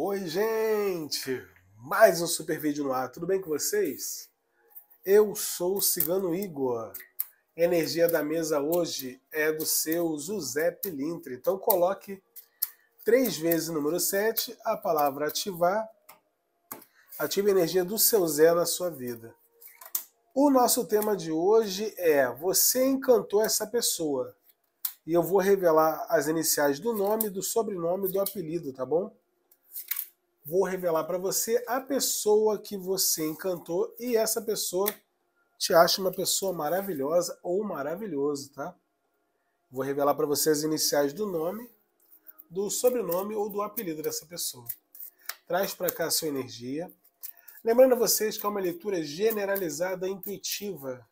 Oi, gente! Mais um super vídeo no ar, tudo bem com vocês? Eu sou o Cigano Igor. A energia da mesa hoje é do seu José Pilintre. Então coloque três vezes o número 7, a palavra ativar. Ative a energia do seu Zé na sua vida. O nosso tema de hoje é Você encantou essa pessoa. E eu vou revelar as iniciais do nome, do sobrenome e do apelido, tá bom? vou revelar para você a pessoa que você encantou e essa pessoa te acha uma pessoa maravilhosa ou maravilhoso, tá? Vou revelar para você as iniciais do nome, do sobrenome ou do apelido dessa pessoa. Traz para cá a sua energia. Lembrando a vocês que é uma leitura generalizada intuitiva.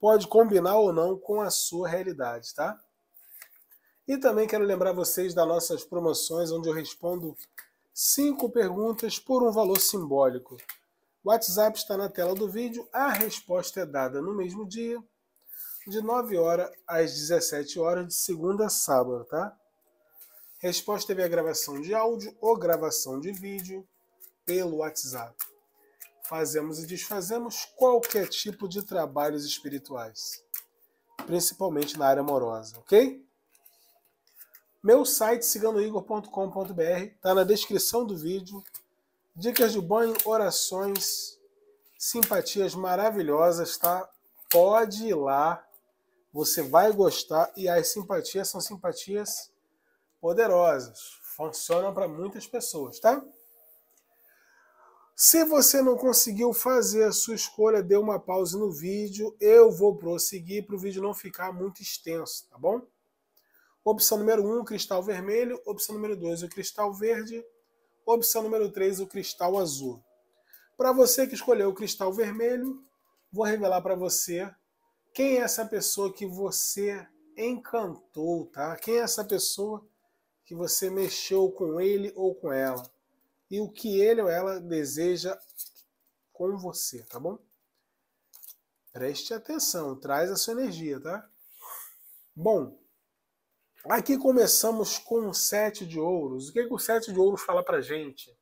Pode combinar ou não com a sua realidade, tá? E também quero lembrar vocês das nossas promoções, onde eu respondo Cinco perguntas por um valor simbólico. O WhatsApp está na tela do vídeo. A resposta é dada no mesmo dia, de 9 horas às 17 horas, de segunda a sábado, tá? Resposta é via gravação de áudio ou gravação de vídeo pelo WhatsApp. Fazemos e desfazemos qualquer tipo de trabalhos espirituais, principalmente na área amorosa, ok? Meu site, ciganoigor.com.br, está na descrição do vídeo. Dicas de banho, orações, simpatias maravilhosas, tá? Pode ir lá, você vai gostar e as simpatias são simpatias poderosas, funcionam para muitas pessoas, tá? Se você não conseguiu fazer a sua escolha, dê uma pausa no vídeo. Eu vou prosseguir para o vídeo não ficar muito extenso, tá bom? Opção número 1, um, o cristal vermelho. Opção número 2, o cristal verde. Opção número 3, o cristal azul. Para você que escolheu o cristal vermelho, vou revelar para você quem é essa pessoa que você encantou, tá? Quem é essa pessoa que você mexeu com ele ou com ela e o que ele ou ela deseja com você, tá bom? Preste atenção, traz a sua energia, tá? Bom, Aqui começamos com o sete de ouros. O que, é que o sete de ouros fala para gente?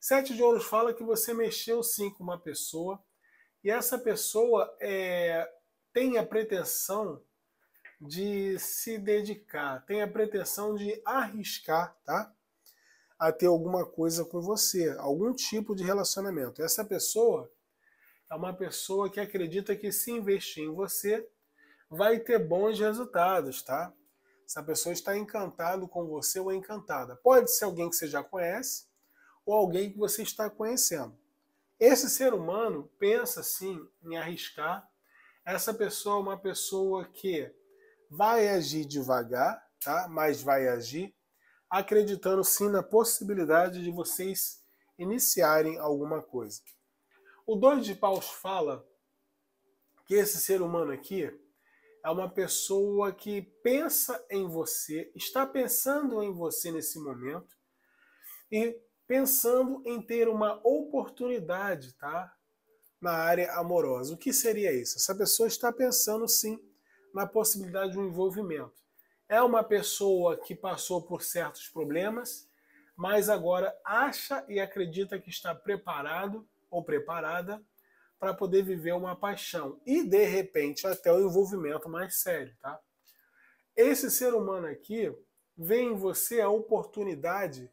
Sete de ouros fala que você mexeu sim com uma pessoa e essa pessoa é, tem a pretensão de se dedicar, tem a pretensão de arriscar, tá? A ter alguma coisa com você, algum tipo de relacionamento. Essa pessoa é uma pessoa que acredita que se investir em você vai ter bons resultados, tá? Se a pessoa está encantado com você ou é encantada. Pode ser alguém que você já conhece ou alguém que você está conhecendo. Esse ser humano pensa sim em arriscar. Essa pessoa é uma pessoa que vai agir devagar, tá? Mas vai agir, acreditando sim na possibilidade de vocês iniciarem alguma coisa. O dois de paus fala que esse ser humano aqui é uma pessoa que pensa em você, está pensando em você nesse momento e pensando em ter uma oportunidade, tá? Na área amorosa. O que seria isso? Essa pessoa está pensando sim na possibilidade de um envolvimento. É uma pessoa que passou por certos problemas, mas agora acha e acredita que está preparado ou preparada para poder viver uma paixão e de repente até o envolvimento mais sério, tá? Esse ser humano aqui vê em você a oportunidade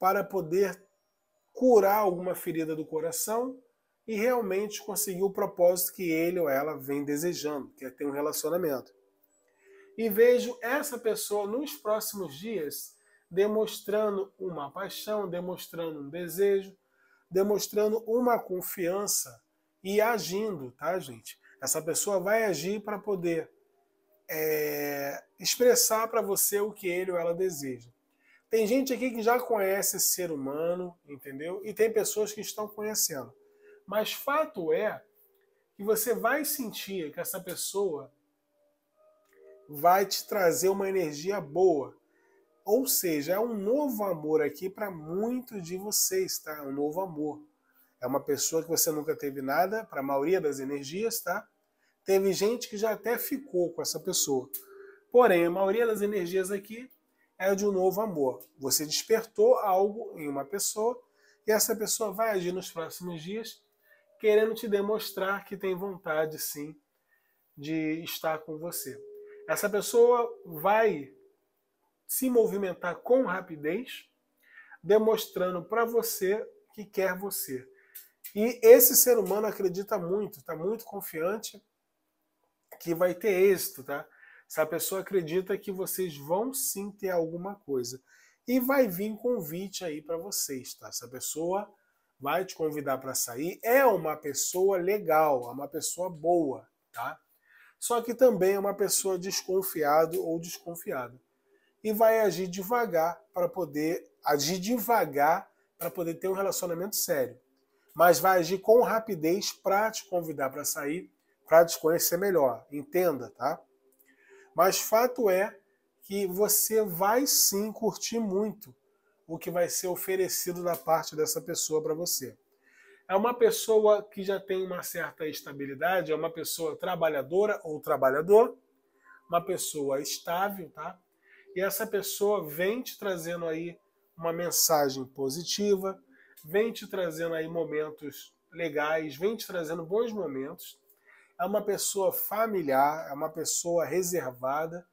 para poder curar alguma ferida do coração e realmente conseguir o propósito que ele ou ela vem desejando, que é ter um relacionamento. E vejo essa pessoa nos próximos dias demonstrando uma paixão, demonstrando um desejo, demonstrando uma confiança e agindo, tá, gente? Essa pessoa vai agir para poder é, expressar para você o que ele ou ela deseja. Tem gente aqui que já conhece esse ser humano, entendeu? E tem pessoas que estão conhecendo. Mas fato é que você vai sentir que essa pessoa vai te trazer uma energia boa. Ou seja, é um novo amor aqui para muitos de vocês, tá? É um novo amor. É uma pessoa que você nunca teve nada, para a maioria das energias, tá? Teve gente que já até ficou com essa pessoa. Porém, a maioria das energias aqui é de um novo amor. Você despertou algo em uma pessoa e essa pessoa vai agir nos próximos dias querendo te demonstrar que tem vontade sim de estar com você. Essa pessoa vai se movimentar com rapidez, demonstrando para você que quer você. E esse ser humano acredita muito, está muito confiante que vai ter êxito, tá? Essa pessoa acredita que vocês vão sim ter alguma coisa. E vai vir convite aí para vocês, tá? Essa pessoa vai te convidar para sair. É uma pessoa legal, é uma pessoa boa, tá? Só que também é uma pessoa desconfiado ou desconfiada. E vai agir devagar para poder agir devagar para poder ter um relacionamento sério mas vai agir com rapidez para te convidar para sair, para te conhecer melhor. Entenda, tá? Mas fato é que você vai sim curtir muito o que vai ser oferecido da parte dessa pessoa para você. É uma pessoa que já tem uma certa estabilidade, é uma pessoa trabalhadora ou trabalhador, uma pessoa estável, tá? E essa pessoa vem te trazendo aí uma mensagem positiva, vem te trazendo aí momentos legais, vem te trazendo bons momentos. É uma pessoa familiar, é uma pessoa reservada,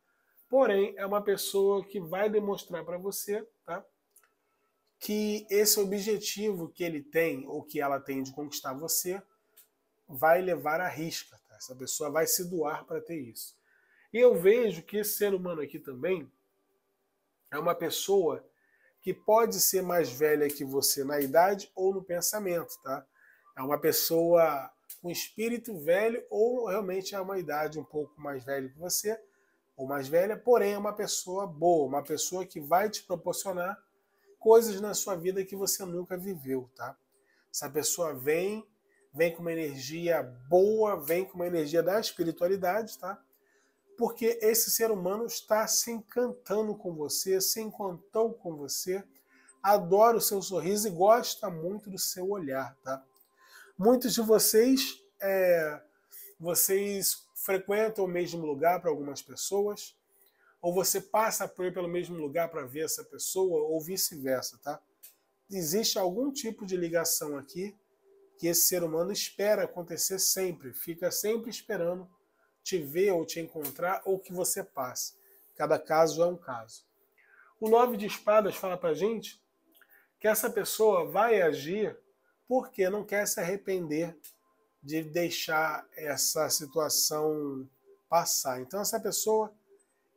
porém é uma pessoa que vai demonstrar para você, tá? Que esse objetivo que ele tem ou que ela tem de conquistar você vai levar a risca, tá? Essa pessoa vai se doar para ter isso. E eu vejo que esse ser humano aqui também é uma pessoa que pode ser mais velha que você na idade ou no pensamento, tá? É uma pessoa com espírito velho ou realmente é uma idade um pouco mais velha que você ou mais velha, porém é uma pessoa boa, uma pessoa que vai te proporcionar coisas na sua vida que você nunca viveu, tá? Essa pessoa vem, vem com uma energia boa, vem com uma energia da espiritualidade, tá? porque esse ser humano está se encantando com você, se encantou com você, adora o seu sorriso e gosta muito do seu olhar, tá? Muitos de vocês, é, vocês frequentam o mesmo lugar para algumas pessoas, ou você passa por pelo mesmo lugar para ver essa pessoa, ou vice-versa, tá? Existe algum tipo de ligação aqui que esse ser humano espera acontecer sempre, fica sempre esperando te ver ou te encontrar ou que você passe. Cada caso é um caso. O nove de espadas fala para gente que essa pessoa vai agir porque não quer se arrepender de deixar essa situação passar. Então essa pessoa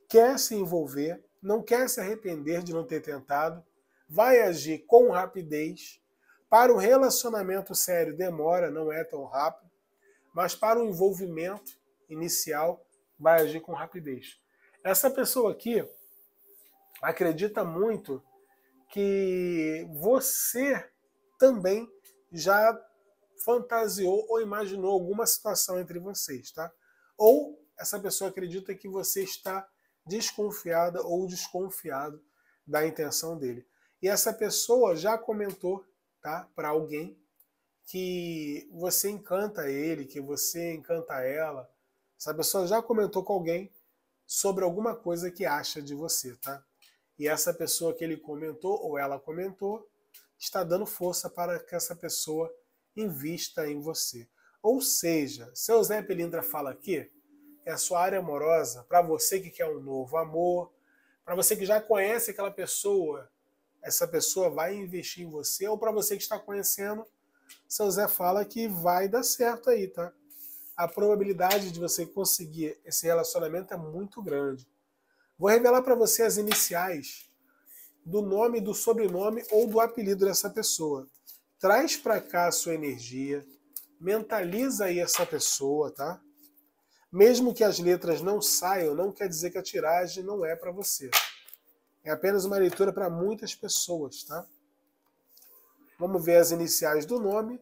quer se envolver, não quer se arrepender de não ter tentado, vai agir com rapidez. Para o relacionamento sério demora, não é tão rápido, mas para o envolvimento inicial vai agir com rapidez. Essa pessoa aqui acredita muito que você também já fantasiou ou imaginou alguma situação entre vocês, tá? Ou essa pessoa acredita que você está desconfiada ou desconfiado da intenção dele. E essa pessoa já comentou, tá, para alguém que você encanta ele, que você encanta ela, essa pessoa já comentou com alguém sobre alguma coisa que acha de você, tá? E essa pessoa que ele comentou ou ela comentou está dando força para que essa pessoa invista em você. Ou seja, seu Zé Pelindra fala aqui, é a sua área amorosa, para você que quer um novo amor, para você que já conhece aquela pessoa, essa pessoa vai investir em você, ou para você que está conhecendo, seu Zé fala que vai dar certo aí, tá? a probabilidade de você conseguir esse relacionamento é muito grande. Vou revelar para você as iniciais do nome, do sobrenome ou do apelido dessa pessoa. Traz para cá a sua energia, mentaliza aí essa pessoa, tá? Mesmo que as letras não saiam, não quer dizer que a tiragem não é para você. É apenas uma leitura para muitas pessoas, tá? Vamos ver as iniciais do nome,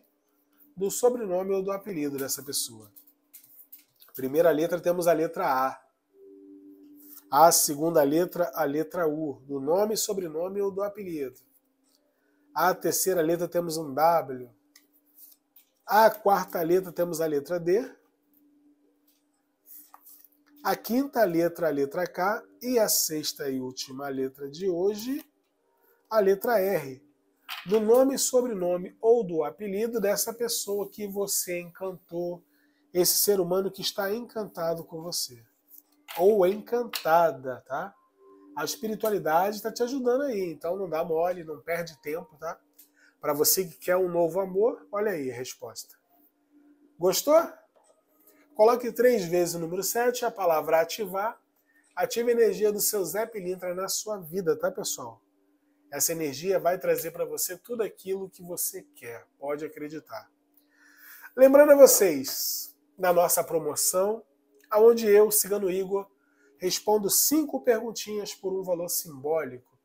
do sobrenome ou do apelido dessa pessoa. Primeira letra temos a letra A. A segunda letra, a letra U, do nome, sobrenome ou do apelido. A terceira letra temos um W. A quarta letra temos a letra D. A quinta letra, a letra K. E a sexta e última letra de hoje, a letra R. Do nome, sobrenome ou do apelido dessa pessoa que você encantou, esse ser humano que está encantado com você. Ou encantada, tá? A espiritualidade está te ajudando aí, então não dá mole, não perde tempo, tá? Para você que quer um novo amor, olha aí a resposta. Gostou? Coloque três vezes o número 7, a palavra ativar. Ative a energia do seu Zé Pilintra na sua vida, tá, pessoal? Essa energia vai trazer para você tudo aquilo que você quer, pode acreditar. Lembrando a vocês, na nossa promoção, aonde eu, Cigano Igor, respondo cinco perguntinhas por um valor simbólico.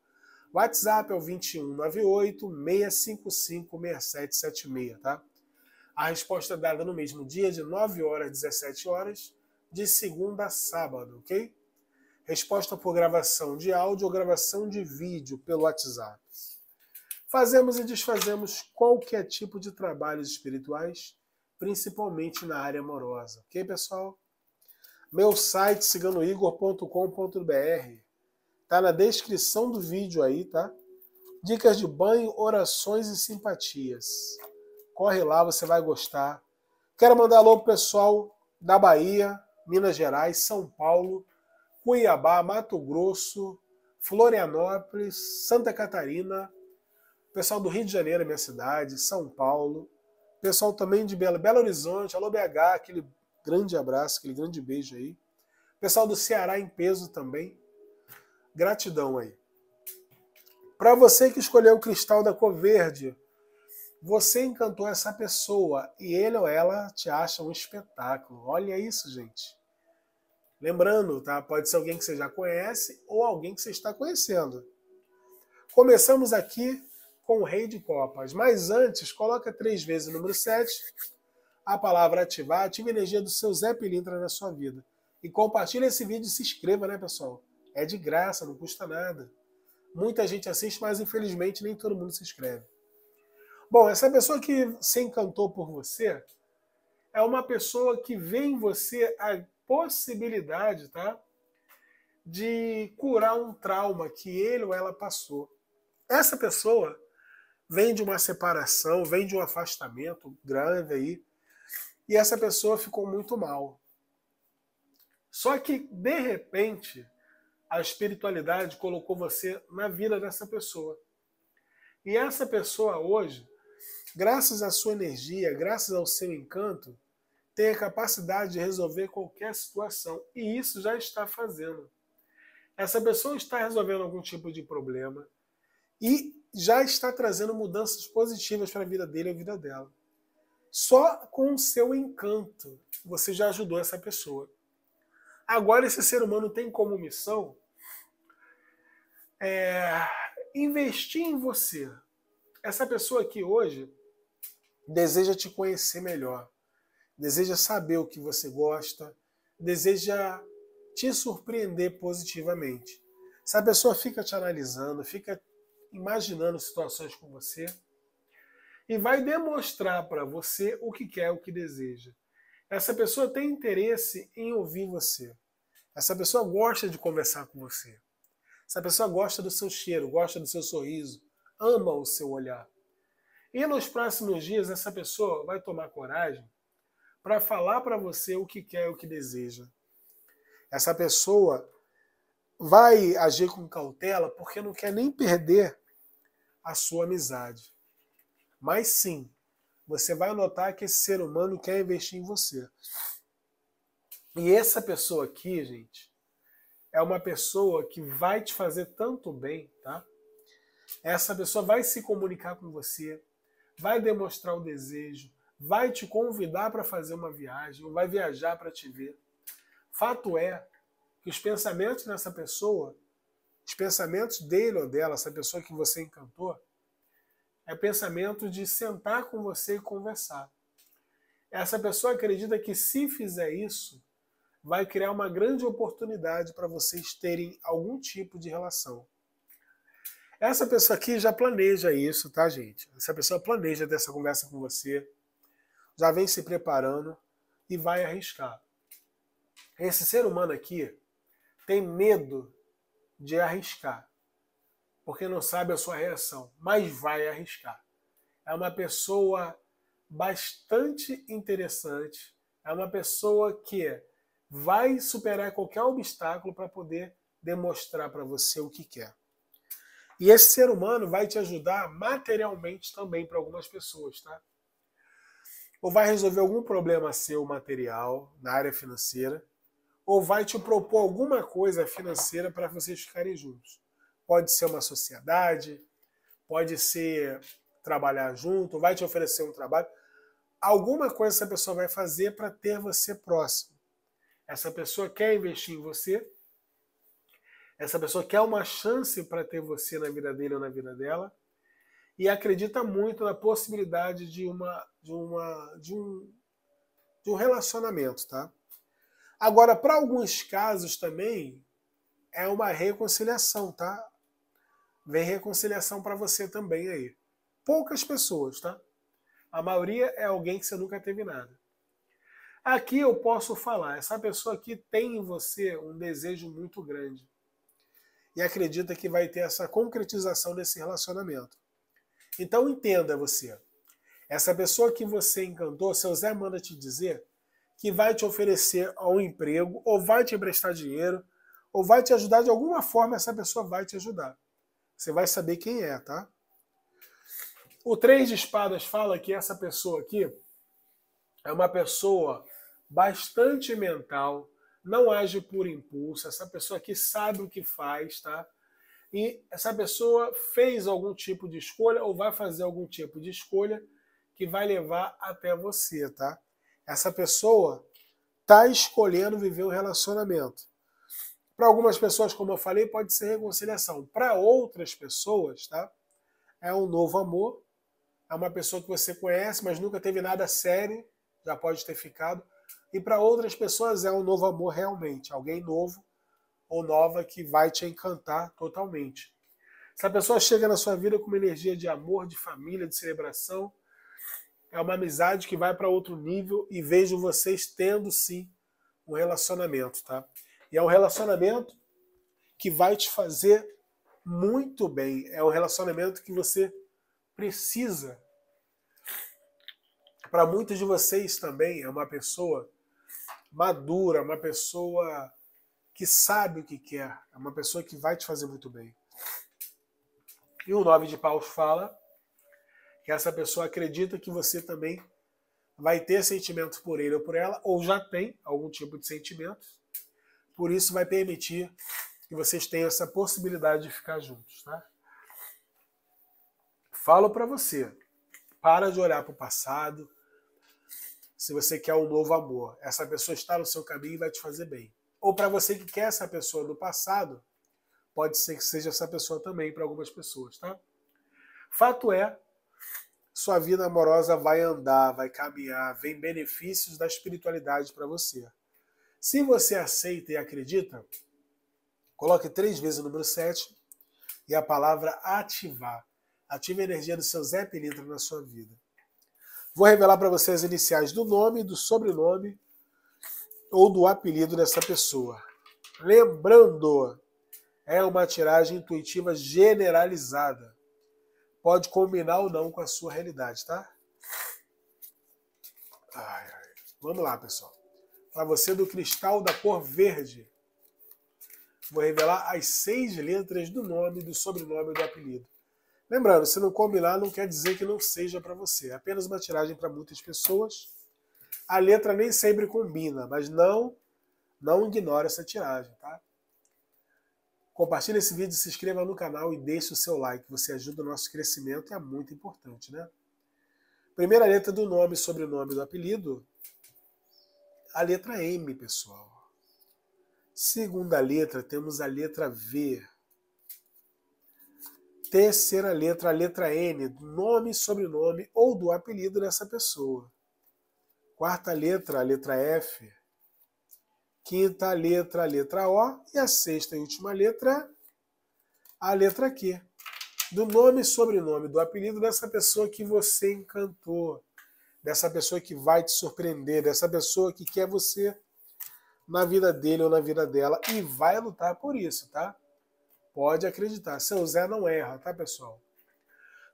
WhatsApp é o 2198 655 6776, tá? A resposta é dada no mesmo dia, de 9 horas às 17 horas, de segunda a sábado, ok? Resposta por gravação de áudio ou gravação de vídeo pelo WhatsApp. Fazemos e desfazemos qualquer tipo de trabalhos espirituais principalmente na área amorosa. Ok, pessoal? Meu site, ciganoigor.com.br. Tá na descrição do vídeo aí, tá? Dicas de banho, orações e simpatias. Corre lá, você vai gostar. Quero mandar alô pro pessoal da Bahia, Minas Gerais, São Paulo, Cuiabá, Mato Grosso, Florianópolis, Santa Catarina, pessoal do Rio de Janeiro, minha cidade, São Paulo, Pessoal também de Belo, Belo Horizonte, Alô BH, aquele grande abraço, aquele grande beijo aí. Pessoal do Ceará em peso também. Gratidão aí. Para você que escolheu o cristal da cor verde, você encantou essa pessoa e ele ou ela te acha um espetáculo. Olha isso, gente. Lembrando, tá? Pode ser alguém que você já conhece ou alguém que você está conhecendo. Começamos aqui com o Rei de Copas. Mas antes, coloca três vezes o número 7, a palavra ativar, ative a energia do seu Zé Pilintra na sua vida. E compartilhe esse vídeo e se inscreva, né, pessoal? É de graça, não custa nada. Muita gente assiste, mas infelizmente nem todo mundo se inscreve. Bom, essa pessoa que se encantou por você é uma pessoa que vê em você a possibilidade, tá? De curar um trauma que ele ou ela passou. Essa pessoa vem de uma separação, vem de um afastamento grande aí, e essa pessoa ficou muito mal. Só que, de repente, a espiritualidade colocou você na vida dessa pessoa. E essa pessoa hoje, graças à sua energia, graças ao seu encanto, tem a capacidade de resolver qualquer situação. E isso já está fazendo. Essa pessoa está resolvendo algum tipo de problema e já está trazendo mudanças positivas para a vida dele ou a vida dela. Só com o seu encanto você já ajudou essa pessoa. Agora, esse ser humano tem como missão é, investir em você. Essa pessoa aqui hoje deseja te conhecer melhor, deseja saber o que você gosta, deseja te surpreender positivamente. Essa pessoa fica te analisando, fica imaginando situações com você e vai demonstrar para você o que quer, o que deseja. Essa pessoa tem interesse em ouvir você. Essa pessoa gosta de conversar com você. Essa pessoa gosta do seu cheiro, gosta do seu sorriso, ama o seu olhar. E nos próximos dias, essa pessoa vai tomar coragem para falar para você o que quer, o que deseja. Essa pessoa vai agir com cautela porque não quer nem perder a sua amizade. Mas sim, você vai notar que esse ser humano quer investir em você. E essa pessoa aqui, gente, é uma pessoa que vai te fazer tanto bem, tá? Essa pessoa vai se comunicar com você, vai demonstrar o desejo, vai te convidar para fazer uma viagem, vai viajar para te ver. Fato é os pensamentos dessa pessoa, os pensamentos dele ou dela, essa pessoa que você encantou, é pensamento de sentar com você e conversar. Essa pessoa acredita que se fizer isso, vai criar uma grande oportunidade para vocês terem algum tipo de relação. Essa pessoa aqui já planeja isso, tá, gente? Essa pessoa planeja dessa conversa com você, já vem se preparando e vai arriscar. Esse ser humano aqui, tem medo de arriscar, porque não sabe a sua reação, mas vai arriscar. É uma pessoa bastante interessante, é uma pessoa que vai superar qualquer obstáculo para poder demonstrar para você o que quer. E esse ser humano vai te ajudar materialmente também para algumas pessoas, tá? Ou vai resolver algum problema seu material na área financeira, ou vai te propor alguma coisa financeira para vocês ficarem juntos. Pode ser uma sociedade, pode ser trabalhar junto, vai te oferecer um trabalho. Alguma coisa essa pessoa vai fazer para ter você próximo. Essa pessoa quer investir em você, essa pessoa quer uma chance para ter você na vida dele ou na vida dela, e acredita muito na possibilidade de uma de uma de um, de um relacionamento, tá? Agora, para alguns casos também, é uma reconciliação, tá? Vem reconciliação para você também aí. Poucas pessoas, tá? A maioria é alguém que você nunca teve nada. Aqui eu posso falar, essa pessoa aqui tem em você um desejo muito grande. E acredita que vai ter essa concretização desse relacionamento. Então entenda você. Essa pessoa que você encantou, seu Zé manda te dizer que vai te oferecer um emprego, ou vai te emprestar dinheiro, ou vai te ajudar de alguma forma, essa pessoa vai te ajudar. Você vai saber quem é, tá? O Três de Espadas fala que essa pessoa aqui é uma pessoa bastante mental, não age por impulso, essa pessoa aqui sabe o que faz, tá? E essa pessoa fez algum tipo de escolha ou vai fazer algum tipo de escolha que vai levar até você, tá? Essa pessoa está escolhendo viver um relacionamento. Para algumas pessoas, como eu falei, pode ser reconciliação. Para outras pessoas, tá? É um novo amor. É uma pessoa que você conhece, mas nunca teve nada sério, já pode ter ficado. E para outras pessoas é um novo amor realmente, alguém novo ou nova que vai te encantar totalmente. Essa pessoa chega na sua vida com uma energia de amor, de família, de celebração, é uma amizade que vai para outro nível e vejo vocês tendo sim um relacionamento, tá? E é um relacionamento que vai te fazer muito bem. É um relacionamento que você precisa. Para muitos de vocês também é uma pessoa madura, uma pessoa que sabe o que quer, é uma pessoa que vai te fazer muito bem. E o nove de paus fala que essa pessoa acredita que você também vai ter sentimento por ele ou por ela, ou já tem algum tipo de sentimento. Por isso, vai permitir que vocês tenham essa possibilidade de ficar juntos, tá? Falo para você, para de olhar para o passado. Se você quer um novo amor, essa pessoa está no seu caminho e vai te fazer bem. Ou para você que quer essa pessoa do passado, pode ser que seja essa pessoa também para algumas pessoas, tá? Fato é sua vida amorosa vai andar, vai caminhar, vem benefícios da espiritualidade para você. Se você aceita e acredita, coloque três vezes o número 7 e a palavra ativar. Ative a energia do seu Zé Pilintra na sua vida. Vou revelar para vocês as iniciais do nome, do sobrenome ou do apelido dessa pessoa. Lembrando, é uma tiragem intuitiva generalizada pode combinar ou não com a sua realidade, tá? Ai, ai. Vamos lá, pessoal. Para você do cristal da cor verde, vou revelar as seis letras do nome, do sobrenome do apelido. Lembrando, se não combinar, não quer dizer que não seja para você. É apenas uma tiragem para muitas pessoas. A letra nem sempre combina, mas não não ignore essa tiragem, tá? Compartilhe esse vídeo, se inscreva no canal e deixe o seu like. Você ajuda o nosso crescimento e é muito importante, né? Primeira letra do nome e sobrenome do apelido, a letra M, pessoal. Segunda letra, temos a letra V. Terceira letra, a letra N, nome, sobrenome ou do apelido dessa pessoa. Quarta letra, a letra F. Quinta letra, a letra O. E a sexta e última letra, a letra Q. Do nome e sobrenome, do apelido dessa pessoa que você encantou, dessa pessoa que vai te surpreender, dessa pessoa que quer você na vida dele ou na vida dela e vai lutar por isso, tá? Pode acreditar. Seu Zé não erra, tá, pessoal?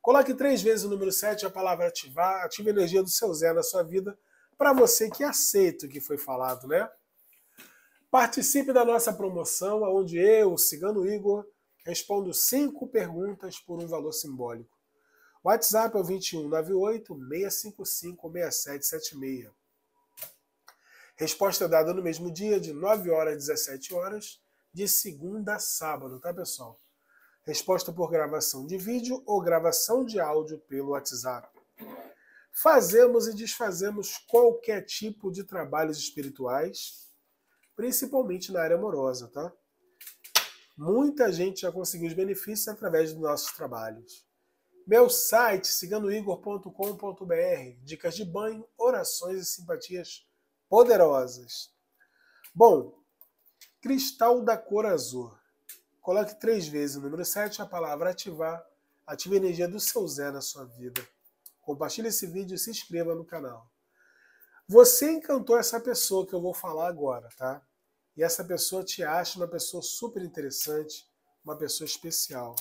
Coloque três vezes o número 7, a palavra ativar, ative a energia do seu Zé na sua vida, para você que aceita o que foi falado, né? Participe da nossa promoção, onde eu, Cigano Igor, respondo cinco perguntas por um valor simbólico. O WhatsApp é o 2198 655 6776. Resposta dada no mesmo dia, de 9 horas às 17 horas, de segunda a sábado, tá pessoal? Resposta por gravação de vídeo ou gravação de áudio pelo WhatsApp. Fazemos e desfazemos qualquer tipo de trabalhos espirituais principalmente na área amorosa, tá? Muita gente já conseguiu os benefícios através dos nossos trabalhos. Meu site, siganoigor.com.br, dicas de banho, orações e simpatias poderosas. Bom, cristal da cor azul. Coloque três vezes o número 7, a palavra ativar. Ative a energia do seu Zé na sua vida. Compartilhe esse vídeo e se inscreva no canal. Você encantou essa pessoa que eu vou falar agora, tá? E essa pessoa te acha uma pessoa super interessante, uma pessoa especial.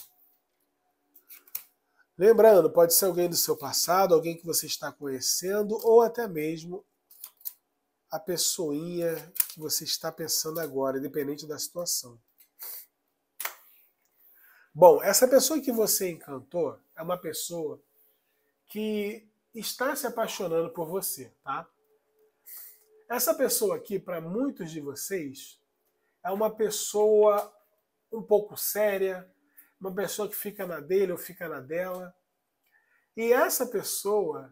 Lembrando, pode ser alguém do seu passado, alguém que você está conhecendo, ou até mesmo a pessoinha que você está pensando agora, independente da situação. Bom, essa pessoa que você encantou é uma pessoa que está se apaixonando por você, tá? Essa pessoa aqui, para muitos de vocês, é uma pessoa um pouco séria, uma pessoa que fica na dele ou fica na dela. E essa pessoa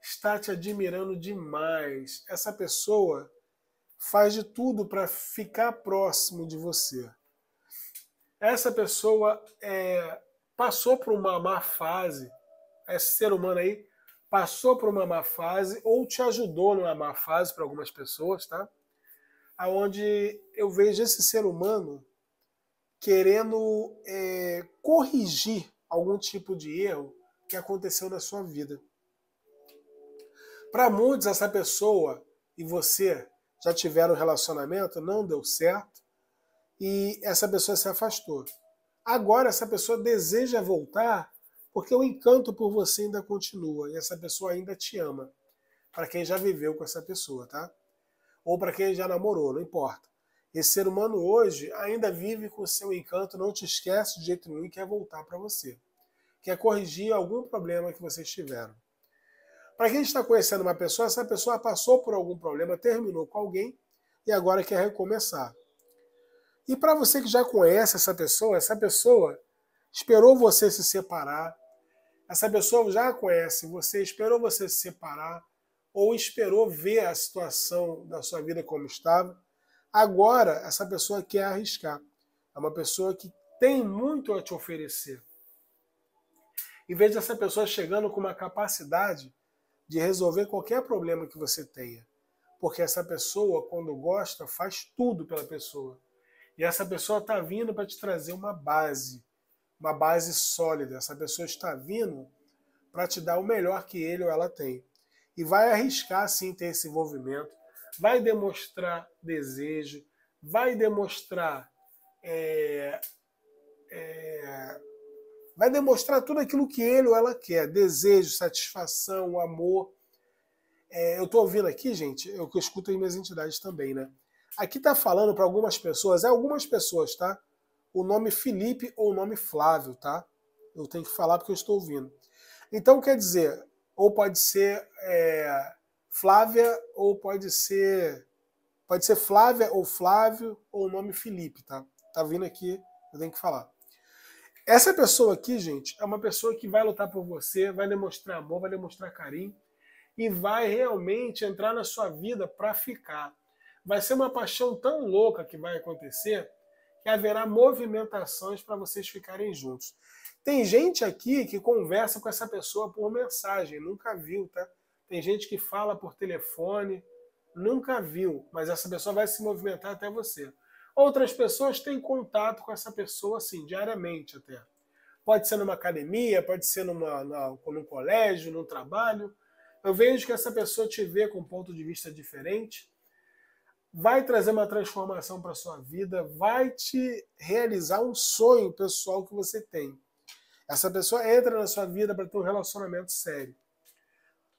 está te admirando demais. Essa pessoa faz de tudo para ficar próximo de você. Essa pessoa é, passou por uma má fase, esse ser humano aí passou por uma má fase ou te ajudou numa má fase para algumas pessoas, tá? Aonde eu vejo esse ser humano querendo é, corrigir algum tipo de erro que aconteceu na sua vida. Para muitos, essa pessoa e você já tiveram um relacionamento, não deu certo e essa pessoa se afastou. Agora, essa pessoa deseja voltar porque o encanto por você ainda continua e essa pessoa ainda te ama. Para quem já viveu com essa pessoa, tá? Ou para quem já namorou, não importa. Esse ser humano hoje ainda vive com seu encanto, não te esquece de jeito nenhum e quer voltar para você. Quer corrigir algum problema que vocês tiveram. Para quem está conhecendo uma pessoa, essa pessoa passou por algum problema, terminou com alguém e agora quer recomeçar. E para você que já conhece essa pessoa, essa pessoa esperou você se separar. Essa pessoa já conhece você, esperou você se separar ou esperou ver a situação da sua vida como estava. Agora, essa pessoa quer arriscar. É uma pessoa que tem muito a te oferecer. Em vez dessa pessoa chegando com uma capacidade de resolver qualquer problema que você tenha. Porque essa pessoa, quando gosta, faz tudo pela pessoa. E essa pessoa está vindo para te trazer uma base uma base sólida. Essa pessoa está vindo para te dar o melhor que ele ou ela tem. E vai arriscar sim ter esse envolvimento, vai demonstrar desejo, vai demonstrar. É, é, vai demonstrar tudo aquilo que ele ou ela quer: desejo, satisfação, amor. É, eu estou ouvindo aqui, gente, que eu escuto em minhas entidades também, né? Aqui está falando para algumas pessoas, é algumas pessoas, tá? o nome Felipe ou o nome Flávio, tá? Eu tenho que falar porque eu estou ouvindo. Então, quer dizer, ou pode ser é, Flávia, ou pode ser. Pode ser Flávia ou Flávio, ou o nome Felipe, tá? Tá vindo aqui, eu tenho que falar. Essa pessoa aqui, gente, é uma pessoa que vai lutar por você, vai demonstrar amor, vai demonstrar carinho e vai realmente entrar na sua vida para ficar. Vai ser uma paixão tão louca que vai acontecer que haverá movimentações para vocês ficarem juntos. Tem gente aqui que conversa com essa pessoa por mensagem, nunca viu, tá? Tem gente que fala por telefone, nunca viu, mas essa pessoa vai se movimentar até você. Outras pessoas têm contato com essa pessoa, assim, diariamente até. Pode ser numa academia, pode ser numa, na, num colégio, num trabalho. Eu vejo que essa pessoa te vê com um ponto de vista diferente, vai trazer uma transformação para sua vida, vai te realizar um sonho pessoal que você tem. Essa pessoa entra na sua vida para ter um relacionamento sério.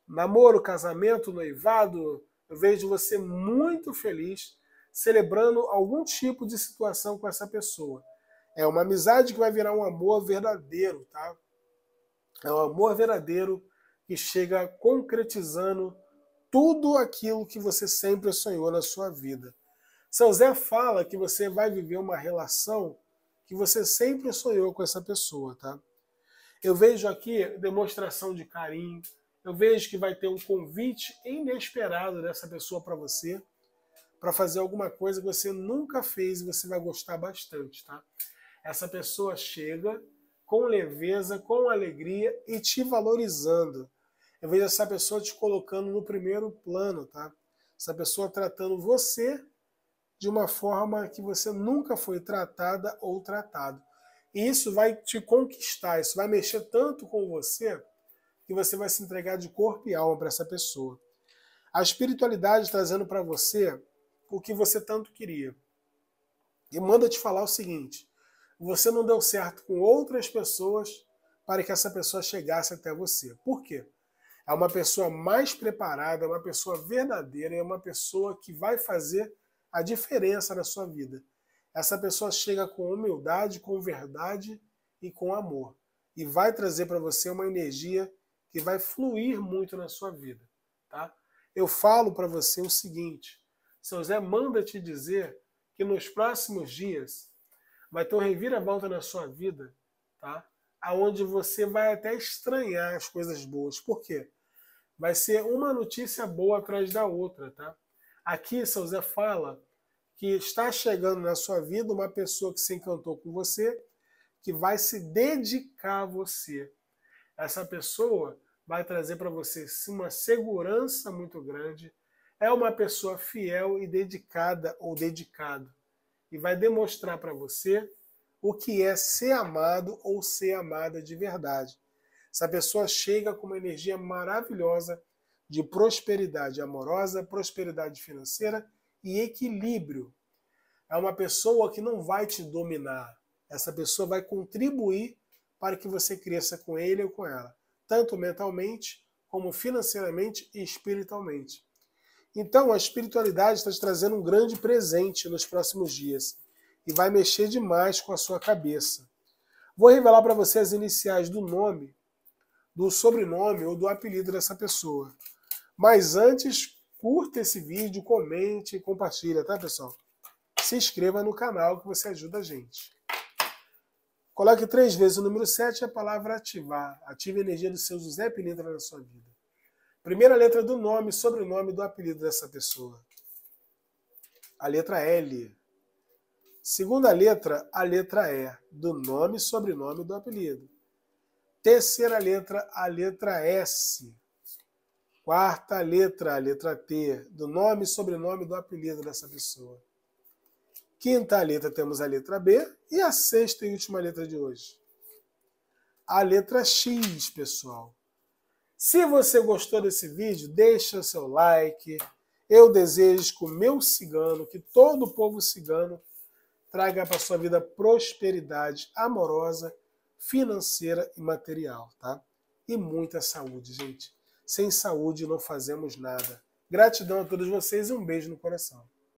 Namoro, casamento, noivado, eu vejo você muito feliz celebrando algum tipo de situação com essa pessoa. É uma amizade que vai virar um amor verdadeiro, tá? É um amor verdadeiro que chega concretizando tudo aquilo que você sempre sonhou na sua vida. São Zé fala que você vai viver uma relação que você sempre sonhou com essa pessoa, tá? Eu vejo aqui demonstração de carinho, eu vejo que vai ter um convite inesperado dessa pessoa para você, para fazer alguma coisa que você nunca fez e você vai gostar bastante, tá? Essa pessoa chega com leveza, com alegria e te valorizando eu vejo essa pessoa te colocando no primeiro plano, tá? Essa pessoa tratando você de uma forma que você nunca foi tratada ou tratado. E isso vai te conquistar, isso vai mexer tanto com você que você vai se entregar de corpo e alma para essa pessoa. A espiritualidade trazendo tá para você o que você tanto queria. E manda te falar o seguinte: você não deu certo com outras pessoas para que essa pessoa chegasse até você. Por quê? é uma pessoa mais preparada, é uma pessoa verdadeira, é uma pessoa que vai fazer a diferença na sua vida. Essa pessoa chega com humildade, com verdade e com amor e vai trazer para você uma energia que vai fluir muito na sua vida, tá? Eu falo para você o seguinte: São José manda te dizer que nos próximos dias vai ter um reviravolta na sua vida, tá? Aonde você vai até estranhar as coisas boas. Por quê? Vai ser uma notícia boa atrás da outra, tá? Aqui, seu Zé fala que está chegando na sua vida uma pessoa que se encantou com você, que vai se dedicar a você. Essa pessoa vai trazer para você uma segurança muito grande, é uma pessoa fiel e dedicada ou dedicado, e vai demonstrar para você o que é ser amado ou ser amada de verdade. Essa pessoa chega com uma energia maravilhosa de prosperidade amorosa, prosperidade financeira e equilíbrio. É uma pessoa que não vai te dominar. Essa pessoa vai contribuir para que você cresça com ele ou com ela, tanto mentalmente como financeiramente e espiritualmente. Então, a espiritualidade está te trazendo um grande presente nos próximos dias e vai mexer demais com a sua cabeça. Vou revelar para você as iniciais do nome do sobrenome ou do apelido dessa pessoa. Mas antes, curta esse vídeo, comente e compartilha, tá, pessoal? Se inscreva no canal que você ajuda a gente. Coloque três vezes o número 7 e a palavra ativar. Ative a energia do seu José Pilintra na sua vida. Primeira letra do nome, sobrenome do apelido dessa pessoa. A letra L. Segunda letra, a letra E, do nome e sobrenome do apelido. Terceira letra, a letra S. Quarta letra, a letra T, do nome e sobrenome do apelido dessa pessoa. Quinta letra, temos a letra B. E a sexta e última letra de hoje. A letra X, pessoal. Se você gostou desse vídeo, deixa seu like. Eu desejo que o meu cigano, que todo o povo cigano, traga para sua vida prosperidade amorosa financeira e material, tá? E muita saúde, gente. Sem saúde não fazemos nada. Gratidão a todos vocês e um beijo no coração.